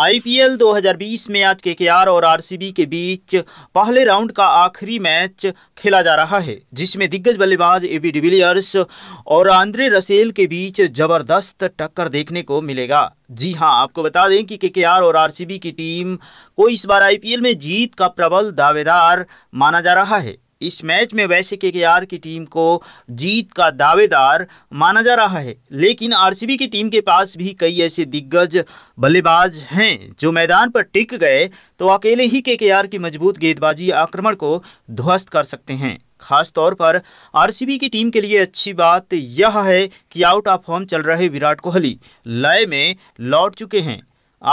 IPL 2020 में आज के और आरसीबी के बीच पहले राउंड का आखिरी मैच खेला जा रहा है जिसमें दिग्गज बल्लेबाज एबी डिविलियर्स और आंद्रे रसेल के बीच जबरदस्त टक्कर देखने को मिलेगा जी हां आपको बता दें कि केकेआर और आरसीबी की टीम को इस बार आईपीएल में जीत का प्रबल दावेदार माना जा रहा है इस मैच में वैसे के आर की टीम को जीत का दावेदार माना जा रहा है लेकिन आरसीबी की टीम के पास भी कई ऐसे दिग्गज बल्लेबाज हैं जो मैदान पर टिक गए तो अकेले ही के की मजबूत गेंदबाजी आक्रमण को ध्वस्त कर सकते हैं खास तौर पर आरसीबी की टीम के लिए अच्छी बात यह है कि आउट ऑफ फॉर्म चल रहे विराट कोहली लय में लौट चुके हैं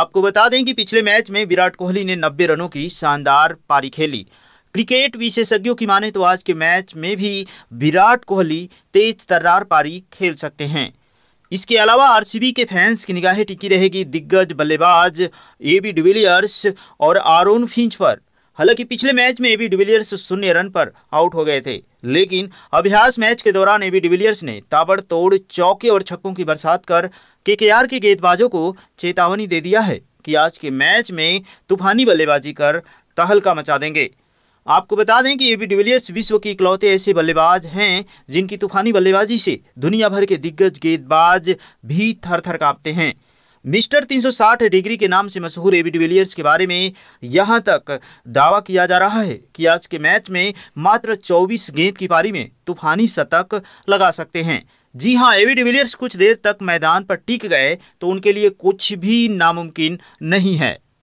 आपको बता दें कि पिछले मैच में विराट कोहली ने 90 रनों की शानदार पारी खेली क्रिकेट विशेषज्ञों की माने तो आज के मैच में भी विराट कोहली तेज तर्रार पारी खेल सकते हैं इसके अलावा आरसीबी के फैंस की निगाहें टिकी रहेगी दिग्गज बल्लेबाज ए बी डिविलियर्स और आरोन फिंच पर हालांकि पिछले मैच में एबी डिविलियर्स शून्य रन पर आउट हो गए थे लेकिन अभ्यास मैच के दौरान एबी डिविलियर्स ने ताबड़तोड़ चौके और छक्कों की बरसात कर आर के गेंदबाजों को चेतावनी दे दिया है कि आज के मैच में तूफानी बल्लेबाजी कर तहलका मचा देंगे आपको बता दें कि बी डिविलियर्स विश्व के इकलौते ऐसे बल्लेबाज हैं जिनकी तूफानी बल्लेबाजी से दुनिया भर के दिग्गज गेंदबाज भी थर थर कांपते हैं मिस्टर 360 डिग्री के नाम से मशहूर बी डिविलियर्स के बारे में यहां तक दावा किया जा रहा है कि आज के मैच में मात्र 24 गेंद की पारी में तूफानी शतक लगा सकते हैं जी हां बी डिविलियर्स कुछ देर तक मैदान पर टिक गए तो उनके लिए कुछ भी नामुमकिन नहीं है